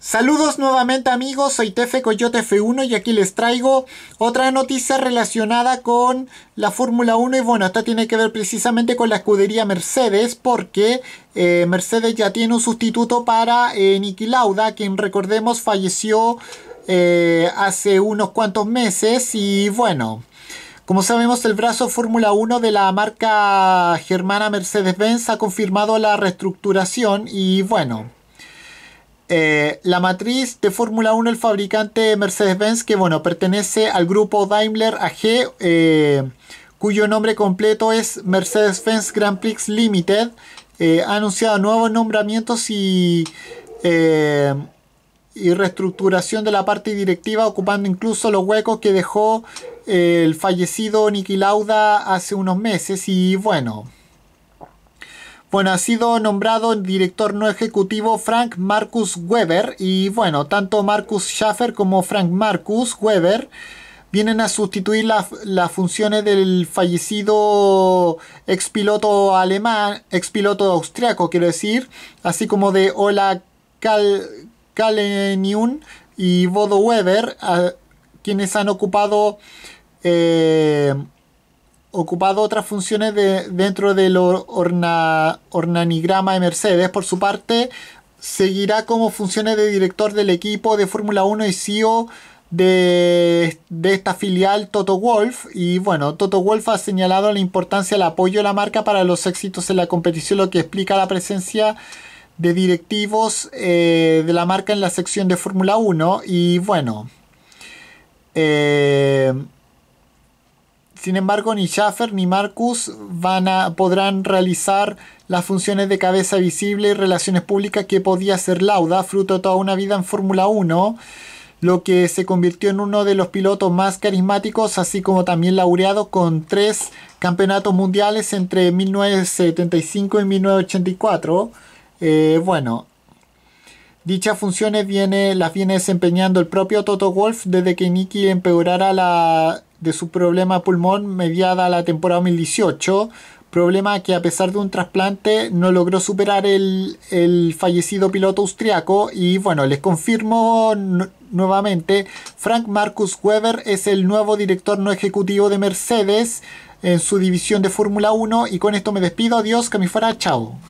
Saludos nuevamente amigos, soy Tefe Coyote F1 y aquí les traigo otra noticia relacionada con la Fórmula 1 y bueno, esta tiene que ver precisamente con la escudería Mercedes porque eh, Mercedes ya tiene un sustituto para eh, Niki Lauda, quien recordemos falleció eh, hace unos cuantos meses y bueno, como sabemos, el brazo Fórmula 1 de la marca germana Mercedes-Benz ha confirmado la reestructuración y bueno, eh, la matriz de Fórmula 1, el fabricante Mercedes-Benz, que bueno, pertenece al grupo Daimler AG, eh, cuyo nombre completo es Mercedes-Benz Grand Prix Limited, eh, ha anunciado nuevos nombramientos y, y reestructuración de la parte directiva, ocupando incluso los huecos que dejó el fallecido Niki Lauda hace unos meses. Y bueno, bueno, ha sido nombrado director no ejecutivo Frank Marcus Weber y bueno, tanto Marcus Schaffer como Frank Marcus Weber vienen a sustituir las funciones del fallecido expiloto alemán, expiloto austriaco quiero decir, así como de Ola Kal, y Bodo Weber, quienes han ocupado... Eh, ocupado otras funciones de, dentro del ornanigrama de Mercedes. Por su parte, seguirá como funciones de director del equipo de Fórmula 1 y CEO de, esta filial Toto Wolf. Y bueno, Toto Wolf ha señalado la importancia del apoyo de la marca para los éxitos en la competición, lo que explica la presencia de directivos eh, de la marca en la sección de Fórmula 1. Y bueno. Eh, sin embargo, ni Schaffer ni Marcus van a, podrán realizar las funciones de cabeza visible y relaciones públicas que podía hacer Lauda, fruto de toda una vida en Fórmula 1, lo que se convirtió en uno de los pilotos más carismáticos, así como también laureado con tres campeonatos mundiales entre 1975 y 1984. Eh, bueno, Dichas funciones viene, las viene desempeñando el propio Toto Wolf desde que Nicky empeorara la de su problema pulmón mediada la temporada 2018, problema que a pesar de un trasplante no logró superar el, fallecido piloto austriaco y bueno, les confirmo nuevamente, Frank Marcus Weber es el nuevo director no ejecutivo de Mercedes en su división de Fórmula 1 y con esto me despido, adiós, que me fuera, chao.